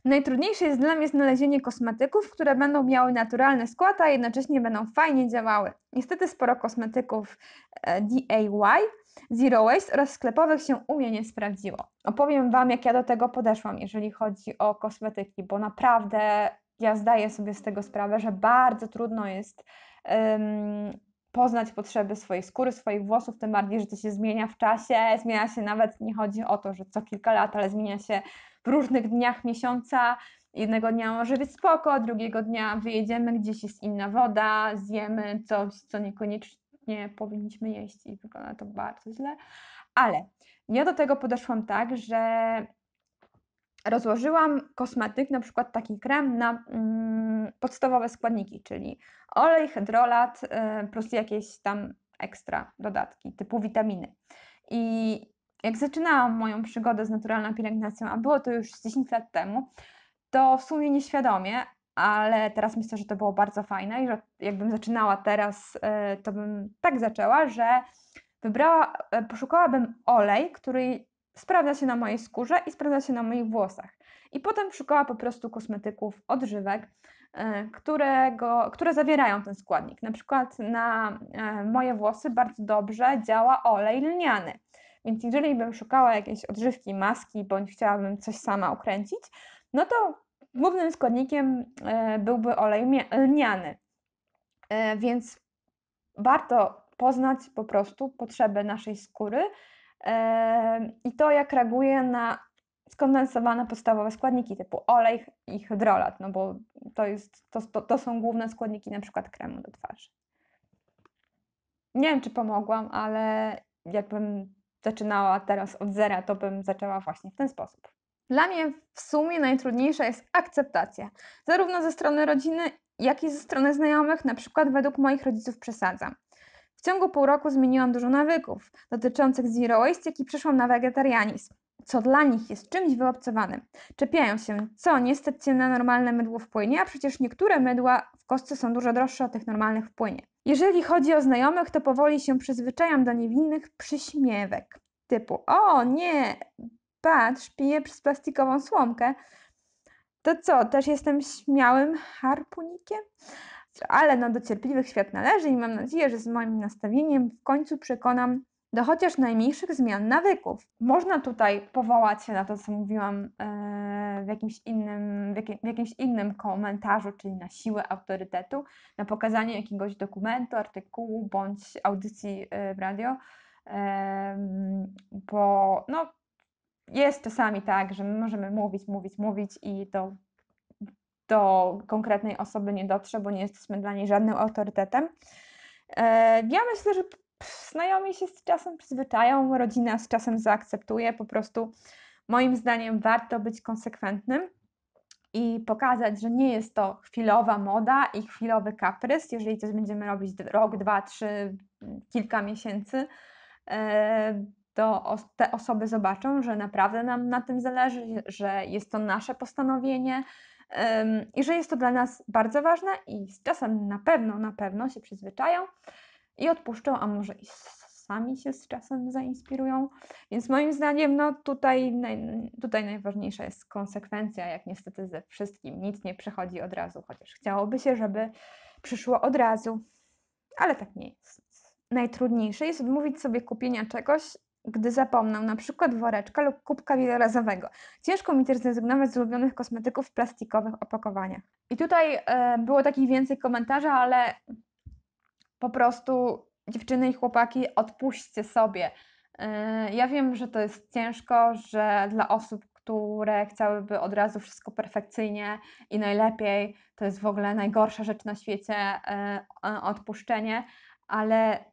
Najtrudniejsze jest dla mnie znalezienie kosmetyków, które będą miały naturalny skład, a jednocześnie będą fajnie działały. Niestety sporo kosmetyków e, DIY, Zero Waste oraz sklepowych się u mnie nie sprawdziło. Opowiem Wam, jak ja do tego podeszłam, jeżeli chodzi o kosmetyki, bo naprawdę ja zdaję sobie z tego sprawę, że bardzo trudno jest um, poznać potrzeby swojej skóry, swoich włosów, tym bardziej, że to się zmienia w czasie, zmienia się nawet, nie chodzi o to, że co kilka lat, ale zmienia się w różnych dniach miesiąca. Jednego dnia może być spoko, drugiego dnia wyjedziemy, gdzieś jest inna woda, zjemy coś, co niekoniecznie powinniśmy jeść i wygląda to bardzo źle. Ale ja do tego podeszłam tak, że rozłożyłam kosmetyk, na przykład taki krem, na mm, podstawowe składniki, czyli olej, hydrolat, yy, plus jakieś tam ekstra dodatki typu witaminy. I jak zaczynałam moją przygodę z naturalną pielęgnacją, a było to już 10 lat temu, to w sumie nieświadomie, ale teraz myślę, że to było bardzo fajne i że jakbym zaczynała teraz, e, to bym tak zaczęła, że wybrała, e, poszukałabym olej, który sprawdza się na mojej skórze i sprawdza się na moich włosach. I potem szukała po prostu kosmetyków, odżywek, e, którego, które zawierają ten składnik. Na przykład na moje włosy bardzo dobrze działa olej lniany. Więc jeżeli bym szukała jakiejś odżywki, maski, bądź chciałabym coś sama ukręcić, no to głównym składnikiem e, byłby olej e, lniany. E, więc warto poznać po prostu potrzeby naszej skóry i to, jak reaguje na skondensowane podstawowe składniki typu olej i hydrolat, no bo to, jest, to, to są główne składniki na przykład kremu do twarzy. Nie wiem, czy pomogłam, ale jakbym zaczynała teraz od zera, to bym zaczęła właśnie w ten sposób. Dla mnie w sumie najtrudniejsza jest akceptacja, zarówno ze strony rodziny, jak i ze strony znajomych, na przykład według moich rodziców przesadzam. W ciągu pół roku zmieniłam dużo nawyków dotyczących zero waste, jak i przeszłam na wegetarianizm co dla nich jest czymś wyobcowanym. Czepiają się, co niestety na normalne mydło wpłynie, a przecież niektóre mydła w kostce są dużo droższe od tych normalnych wpłynie. Jeżeli chodzi o znajomych, to powoli się przyzwyczajam do niewinnych przyśmiewek. Typu, o nie, patrz, piję przez plastikową słomkę. To co, też jestem śmiałym harpunikiem? Ale no do cierpliwych świat należy i mam nadzieję, że z moim nastawieniem w końcu przekonam do chociaż najmniejszych zmian nawyków. Można tutaj powołać się na to, co mówiłam e, w jakimś innym, w jakimś innym komentarzu, czyli na siłę autorytetu, na pokazanie jakiegoś dokumentu, artykułu bądź audycji e, w radio, bo no, jest czasami tak, że my możemy mówić, mówić, mówić i to do konkretnej osoby nie dotrze, bo nie jesteśmy dla niej żadnym autorytetem. E, ja myślę, że Znajomi się z czasem przyzwyczają, rodzina z czasem zaakceptuje. Po prostu moim zdaniem warto być konsekwentnym i pokazać, że nie jest to chwilowa moda i chwilowy kaprys, jeżeli coś będziemy robić rok, dwa, trzy, kilka miesięcy, e, to te osoby zobaczą, że naprawdę nam na tym zależy, że jest to nasze postanowienie i że jest to dla nas bardzo ważne i z czasem na pewno, na pewno się przyzwyczają i odpuszczą, a może i sami się z czasem zainspirują. Więc moim zdaniem, no tutaj, naj, tutaj najważniejsza jest konsekwencja, jak niestety ze wszystkim. Nic nie przychodzi od razu, chociaż chciałoby się, żeby przyszło od razu, ale tak nie jest. Najtrudniejsze jest odmówić sobie kupienia czegoś, gdy zapomnę na przykład woreczka lub kubka wielorazowego. Ciężko mi też zrezygnować z ulubionych kosmetyków w plastikowych opakowaniach. I tutaj y, było takich więcej komentarzy, ale po prostu dziewczyny i chłopaki, odpuśćcie sobie. E, ja wiem, że to jest ciężko, że dla osób, które chciałyby od razu wszystko perfekcyjnie i najlepiej, to jest w ogóle najgorsza rzecz na świecie e, odpuszczenie, ale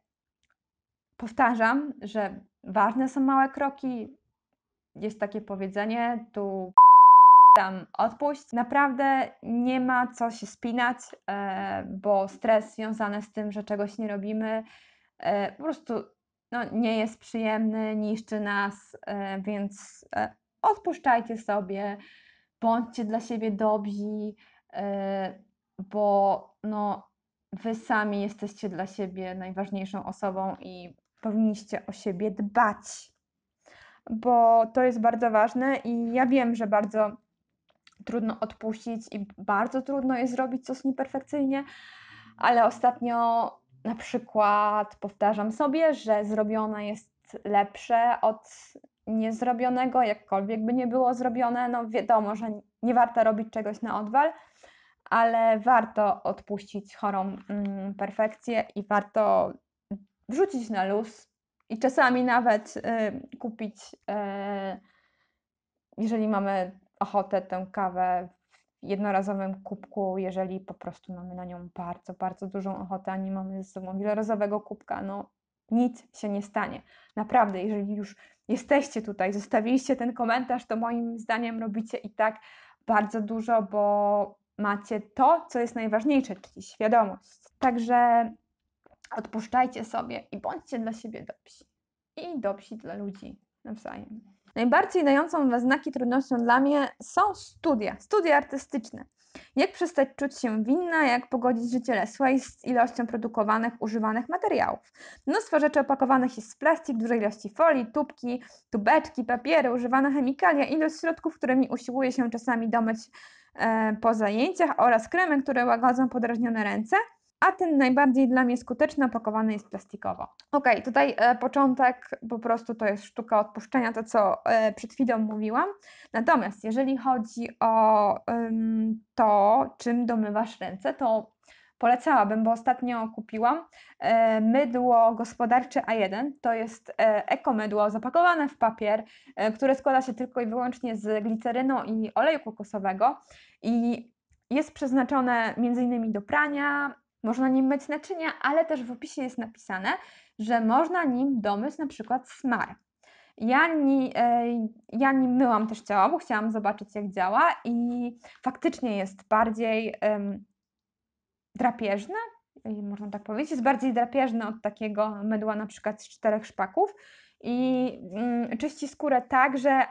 powtarzam, że ważne są małe kroki. Jest takie powiedzenie, tu tam odpuść. Naprawdę nie ma co się spinać, e, bo stres związany z tym, że czegoś nie robimy, e, po prostu no, nie jest przyjemny, niszczy nas, e, więc odpuszczajcie sobie, bądźcie dla siebie dobrzy, bo no, wy sami jesteście dla siebie najważniejszą osobą i powinniście o siebie dbać, bo to jest bardzo ważne i ja wiem, że bardzo trudno odpuścić i bardzo trudno jest zrobić coś nieperfekcyjnie, ale ostatnio na przykład powtarzam sobie, że zrobione jest lepsze od niezrobionego, jakkolwiek by nie było zrobione. No wiadomo, że nie warto robić czegoś na odwal, ale warto odpuścić chorą mm, perfekcję i warto wrzucić na luz i czasami nawet y, kupić, y, jeżeli mamy ochotę tę kawę w jednorazowym kubku, jeżeli po prostu mamy na nią bardzo, bardzo dużą ochotę, a nie mamy ze sobą wielorazowego kubka, no nic się nie stanie. Naprawdę, jeżeli już jesteście tutaj, zostawiliście ten komentarz, to moim zdaniem robicie i tak bardzo dużo, bo macie to, co jest najważniejsze, czyli świadomość. Także odpuszczajcie sobie i bądźcie dla siebie dobrzy. I dobrzy dla ludzi nawzajem. Najbardziej dającą we znaki trudnością dla mnie są studia, studia artystyczne. Jak przestać czuć się winna, jak pogodzić życie Lesłej z ilością produkowanych, używanych materiałów. Mnóstwo rzeczy opakowanych jest z plastik, dużej ilości folii, tubki, tubeczki, papiery, używane chemikalia, ilość środków, którymi usiłuje się czasami domyć e, po zajęciach oraz kremy, które łagodzą podrażnione ręce – a ten najbardziej dla mnie skuteczny opakowany jest plastikowo. Ok, tutaj e, początek po prostu to jest sztuka odpuszczenia, to co e, przed chwilą mówiłam. Natomiast jeżeli chodzi o ym, to, czym domywasz ręce, to polecałabym, bo ostatnio kupiłam e, mydło gospodarcze A1. To jest e, ekomydło zapakowane w papier, e, które składa się tylko i wyłącznie z gliceryną i oleju kokosowego i jest przeznaczone m.in. do prania, można nim myć naczynia, ale też w opisie jest napisane, że można nim domyć na przykład smar. Ja, ni, e, ja nim myłam też ciało, bo chciałam zobaczyć jak działa i faktycznie jest bardziej um, drapieżny, e, można tak powiedzieć, jest bardziej drapieżny od takiego mydła na przykład z czterech szpaków i um, czyści skórę tak, że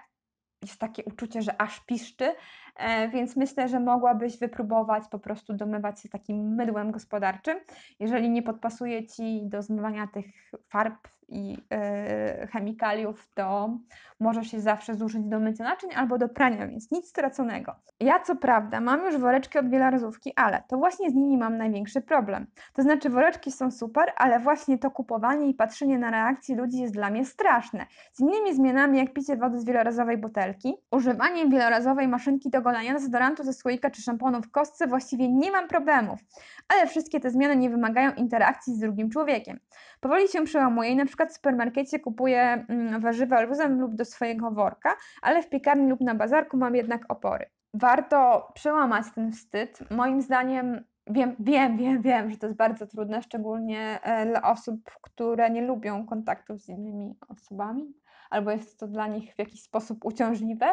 jest takie uczucie, że aż piszczy, E, więc myślę, że mogłabyś wypróbować po prostu domywać się takim mydłem gospodarczym. Jeżeli nie podpasuje ci do zmywania tych farb i yy, chemikaliów, to możesz się zawsze zużyć do mycia naczyń albo do prania, więc nic straconego. Ja co prawda mam już woreczki od wielorazówki, ale to właśnie z nimi mam największy problem. To znaczy woreczki są super, ale właśnie to kupowanie i patrzenie na reakcje ludzi jest dla mnie straszne. Z innymi zmianami jak picie wody z wielorazowej butelki, używaniem wielorazowej maszynki do przewalania dezodorantu ze słoika czy szamponu w kostce właściwie nie mam problemów, ale wszystkie te zmiany nie wymagają interakcji z drugim człowiekiem. Powoli się przełamuję i na przykład w supermarkecie kupuję mm, warzywa luzem lub do swojego worka, ale w piekarni lub na bazarku mam jednak opory. Warto przełamać ten wstyd. Moim zdaniem wiem, wiem, wiem, wiem, że to jest bardzo trudne, szczególnie e, dla osób, które nie lubią kontaktów z innymi osobami, albo jest to dla nich w jakiś sposób uciążliwe,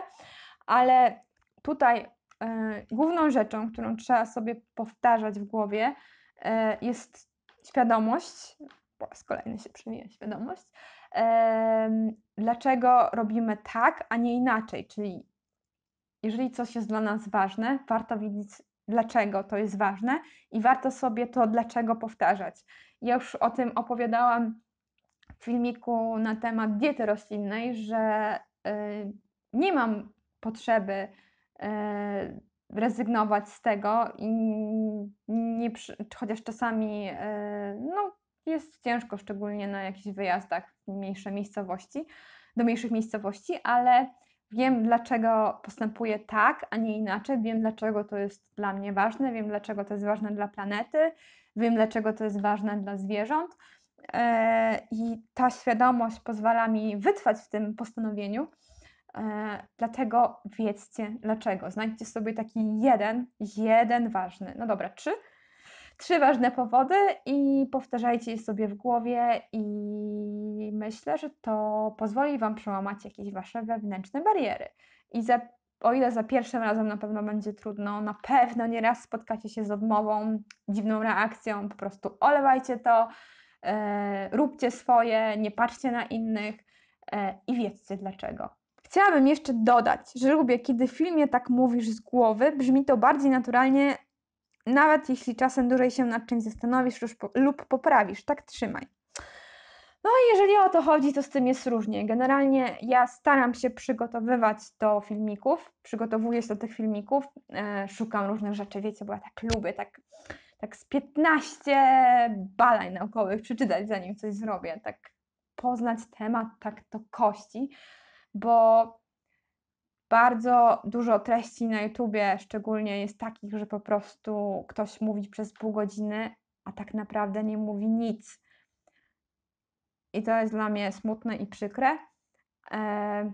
ale tutaj y, główną rzeczą, którą trzeba sobie powtarzać w głowie, y, jest świadomość. Po raz kolejny się przemija świadomość. E, dlaczego robimy tak, a nie inaczej? Czyli jeżeli coś jest dla nas ważne, warto wiedzieć, dlaczego to jest ważne i warto sobie to dlaczego powtarzać. Ja już o tym opowiadałam w filmiku na temat diety roślinnej, że nie mam potrzeby E, rezygnować z tego i nie, chociaż czasami e, no, jest ciężko, szczególnie na jakichś wyjazdach w mniejsze miejscowości, do mniejszych miejscowości, ale wiem, dlaczego postępuję tak, a nie inaczej, wiem, dlaczego to jest dla mnie ważne, wiem, dlaczego to jest ważne dla planety, wiem, dlaczego to jest ważne dla zwierząt. E, I ta świadomość pozwala mi wytrwać w tym postanowieniu E, dlatego wiedzcie dlaczego. Znajdźcie sobie taki jeden, jeden ważny. No dobra, trzy. Trzy ważne powody i powtarzajcie je sobie w głowie i myślę, że to pozwoli Wam przełamać jakieś Wasze wewnętrzne bariery. I za, o ile za pierwszym razem na pewno będzie trudno, na pewno nieraz spotkacie się z odmową, dziwną reakcją, po prostu olewajcie to, e, róbcie swoje, nie patrzcie na innych e, i wiedzcie dlaczego. Chciałabym jeszcze dodać, że lubię, kiedy w filmie tak mówisz z głowy, brzmi to bardziej naturalnie, nawet jeśli czasem dłużej się nad czymś zastanowisz lub poprawisz. Tak trzymaj. No i jeżeli o to chodzi, to z tym jest różnie. Generalnie ja staram się przygotowywać do filmików, przygotowuję się do tych filmików, e, szukam różnych rzeczy, wiecie, bo ja tak lubię, tak, tak z 15 badań naukowych przeczytać, zanim coś zrobię, tak poznać temat, tak do kości bo bardzo dużo treści na YouTubie szczególnie jest takich, że po prostu ktoś mówi przez pół godziny, a tak naprawdę nie mówi nic. I to jest dla mnie smutne i przykre. E,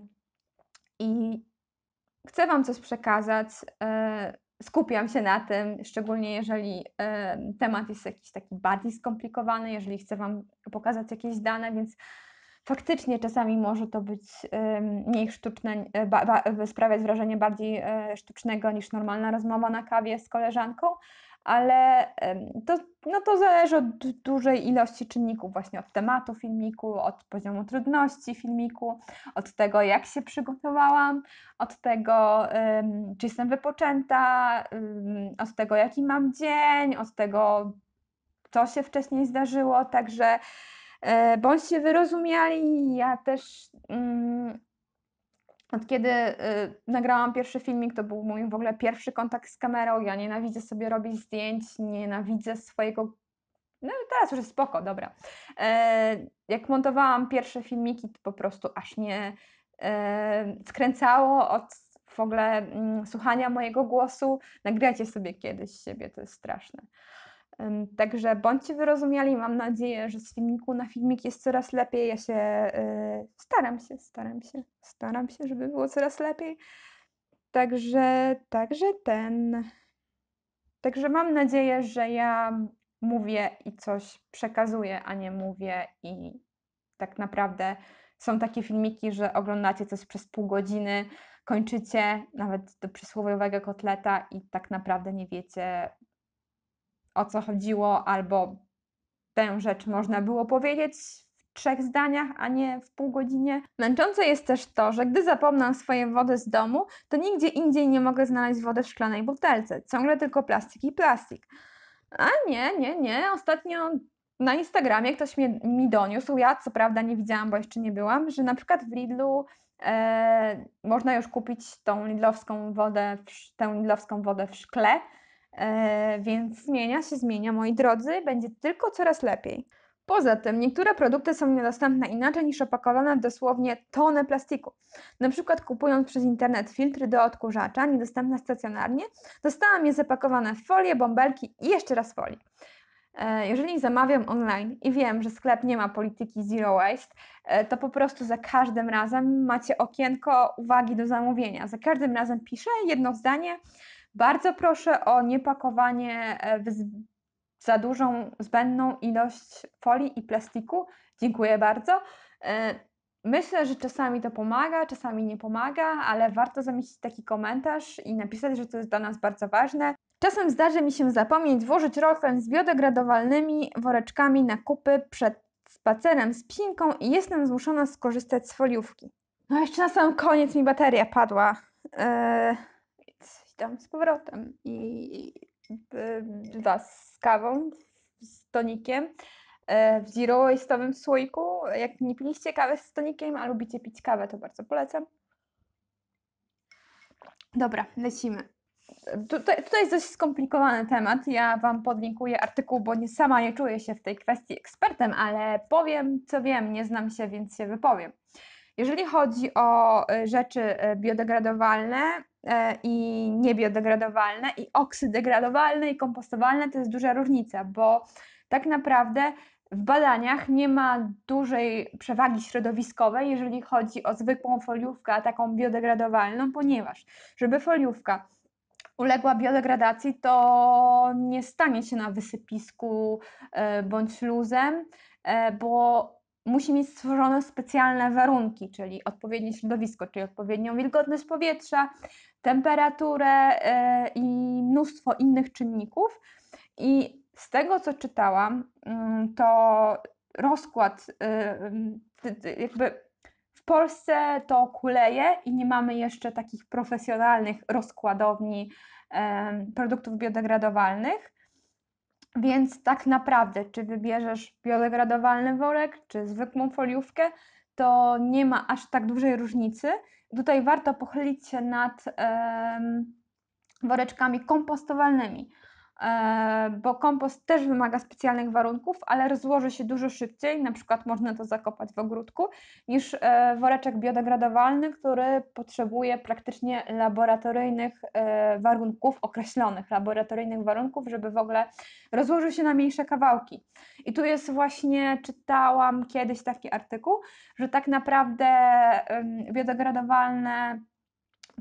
I chcę Wam coś przekazać. E, skupiam się na tym, szczególnie jeżeli e, temat jest jakiś taki bardziej skomplikowany, jeżeli chcę Wam pokazać jakieś dane, więc faktycznie czasami może to być mniej sztuczne, e, sprawiać wrażenie bardziej e, sztucznego niż normalna rozmowa na kawie z koleżanką, ale to, no to zależy od dużej ilości czynników, właśnie od tematu filmiku, od poziomu trudności filmiku, od tego, jak się przygotowałam, od tego, czy jestem wypoczęta, od tego, jaki mam dzień, od tego, co się wcześniej zdarzyło, także E, bądźcie wyrozumiali. Ja też mm, od kiedy y, nagrałam pierwszy filmik, to był mój w ogóle pierwszy kontakt z kamerą. Ja nienawidzę sobie robić zdjęć, nienawidzę swojego. No teraz już jest spoko, dobra. E, jak montowałam pierwsze filmiki, to po prostu aż mnie skręcało e, od w ogóle mm, słuchania mojego głosu. Nagrajcie sobie kiedyś siebie, to jest straszne. Także bądźcie wyrozumiali, mam nadzieję, że z filmiku na filmik jest coraz lepiej. Ja się e, staram się, staram się, staram się, żeby było coraz lepiej. Także, także ten. Także mam nadzieję, że ja mówię i coś przekazuję, a nie mówię i tak naprawdę są takie filmiki, że oglądacie coś przez pół godziny, kończycie nawet do przysłowiowego kotleta i tak naprawdę nie wiecie, o co chodziło, albo tę rzecz można było powiedzieć w trzech zdaniach, a nie w pół godzinie. Męczące jest też to, że gdy zapomnę swoje wody z domu, to nigdzie indziej nie mogę znaleźć wody w szklanej butelce. Ciągle tylko plastik i plastik. A nie, nie, nie. Ostatnio na Instagramie ktoś mnie, mi doniósł, ja co prawda nie widziałam, bo jeszcze nie byłam, że na przykład w Lidlu e, można już kupić tą lidlowską wodę, w, tę lidlowską wodę w szkle E, więc zmienia się, zmienia, moi drodzy, będzie tylko coraz lepiej. Poza tym niektóre produkty są niedostępne inaczej niż opakowane w dosłownie tonę plastiku. Na przykład kupując przez internet filtry do odkurzacza, niedostępne stacjonarnie, dostałam je zapakowane w folię, bąbelki i jeszcze raz folię. E, jeżeli zamawiam online i wiem, że sklep nie ma polityki zero waste, e, to po prostu za każdym razem macie okienko uwagi do zamówienia. Za każdym razem piszę jedno zdanie, bardzo proszę o niepakowanie e, w za dużą, zbędną ilość folii i plastiku. Dziękuję bardzo. E, myślę, że czasami to pomaga, czasami nie pomaga, ale warto zamieścić taki komentarz i napisać, że to jest dla nas bardzo ważne. Czasem zdarzy mi się zapomnieć włożyć rolkę z biodegradowalnymi woreczkami na kupy przed spacerem z psinką i jestem zmuszona skorzystać z foliówki. No jeszcze na sam koniec mi bateria padła. Yy tam z powrotem i y, dwa z kawą, z tonikiem, e, w zero waste'owym słoiku. Jak nie piliście kawy z tonikiem, a lubicie pić kawę, to bardzo polecam. Dobra, lecimy. Tutaj, tutaj jest dość skomplikowany temat. Ja Wam podlinkuję artykuł, bo nie, sama nie czuję się w tej kwestii ekspertem, ale powiem, co wiem, nie znam się, więc się wypowiem. Jeżeli chodzi o y, rzeczy y, biodegradowalne, E, i niebiodegradowalne i oksydegradowalne i kompostowalne to jest duża różnica, bo tak naprawdę w badaniach nie ma dużej przewagi środowiskowej, jeżeli chodzi o zwykłą foliówkę, a taką biodegradowalną, ponieważ żeby foliówka uległa biodegradacji, to nie stanie się na wysypisku e, bądź luzem, e, bo musi mieć stworzone specjalne warunki, czyli odpowiednie środowisko, czyli odpowiednią wilgotność powietrza, temperaturę e, i mnóstwo innych czynników. I z tego, co czytałam, mm, to rozkład, e, jakby w Polsce to kuleje i nie mamy jeszcze takich profesjonalnych rozkładowni e, produktów biodegradowalnych. Więc tak naprawdę, czy wybierzesz biodegradowalny worek, czy zwykłą foliówkę, to nie ma aż tak dużej różnicy. Tutaj warto pochylić się nad woreczkami kompostowalnymi. E, bo kompost też wymaga specjalnych warunków, ale rozłoży się dużo szybciej, na przykład można to zakopać w ogródku, niż e, woreczek biodegradowalny, który potrzebuje praktycznie laboratoryjnych e, warunków, określonych laboratoryjnych warunków, żeby w ogóle rozłożył się na mniejsze kawałki. I tu jest właśnie, czytałam kiedyś taki artykuł, że tak naprawdę biodegradowalne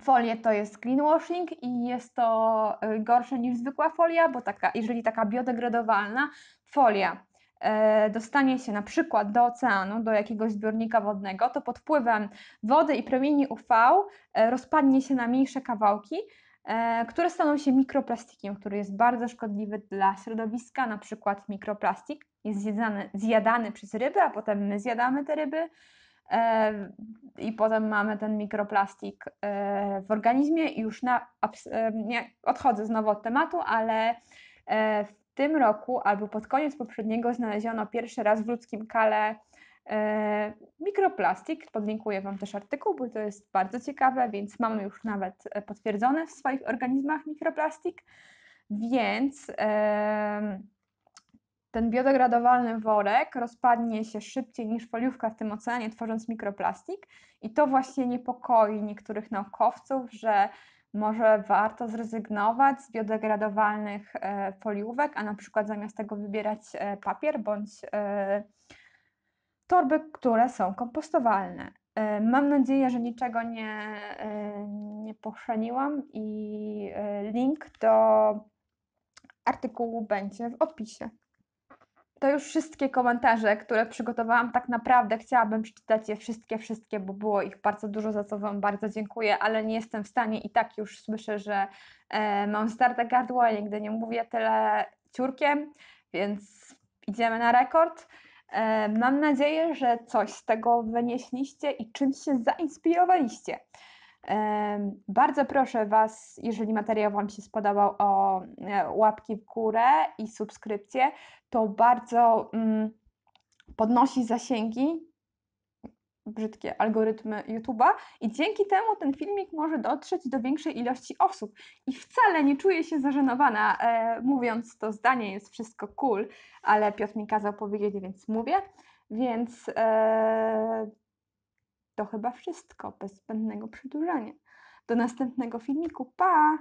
folię to jest greenwashing i jest to y, gorsze niż zwykła folia, bo taka, jeżeli taka biodegradowalna folia e, dostanie się na przykład do oceanu, do jakiegoś zbiornika wodnego, to pod wpływem wody i promieni UV e, rozpadnie się na mniejsze kawałki, e, które staną się mikroplastikiem, który jest bardzo szkodliwy dla środowiska, na przykład mikroplastik jest zjedzany, zjadany przez ryby, a potem my zjadamy te ryby, E, i potem mamy ten mikroplastik e, w organizmie. I już na, e, nie, odchodzę znowu od tematu, ale w tym roku albo pod koniec poprzedniego znaleziono pierwszy raz w ludzkim kale mikroplastik. Podlinkuję Wam też artykuł, bo to jest bardzo ciekawe, więc mamy już nawet potwierdzone w swoich organizmach mikroplastik. Więc. Yy, ten biodegradowalny worek rozpadnie się szybciej niż foliówka w tym oceanie, tworząc mikroplastik. I to właśnie niepokoi niektórych naukowców, że może warto zrezygnować z biodegradowalnych e, foliówek, a na przykład zamiast tego wybierać e, papier bądź e, torby, które są kompostowalne. Mam nadzieję, że niczego nie, nie poszaniłam i link do artykułu będzie w opisie to już wszystkie komentarze, które przygotowałam. Tak naprawdę chciałabym przeczytać je wszystkie, wszystkie, bo było ich bardzo dużo, za co Wam bardzo dziękuję, ale nie jestem w stanie i tak już słyszę, że e, mam starte gardła, nigdy nie mówię tyle ciurkiem, więc idziemy na rekord. E, mam nadzieję, że coś z tego wynieśliście i czymś się zainspirowaliście. Bardzo proszę Was, jeżeli materiał Wam się spodobał, o e, łapki w górę i subskrypcję. To bardzo mm, podnosi zasięgi, brzydkie algorytmy YouTube'a i dzięki temu ten filmik może dotrzeć do większej ilości osób. I wcale nie czuję się zażenowana, e, mówiąc to zdanie, jest wszystko cool, ale Piotr mi kazał powiedzieć, więc mówię. Więc e, to chyba wszystko, bez zbędnego przedłużania. Do następnego filmiku, pa!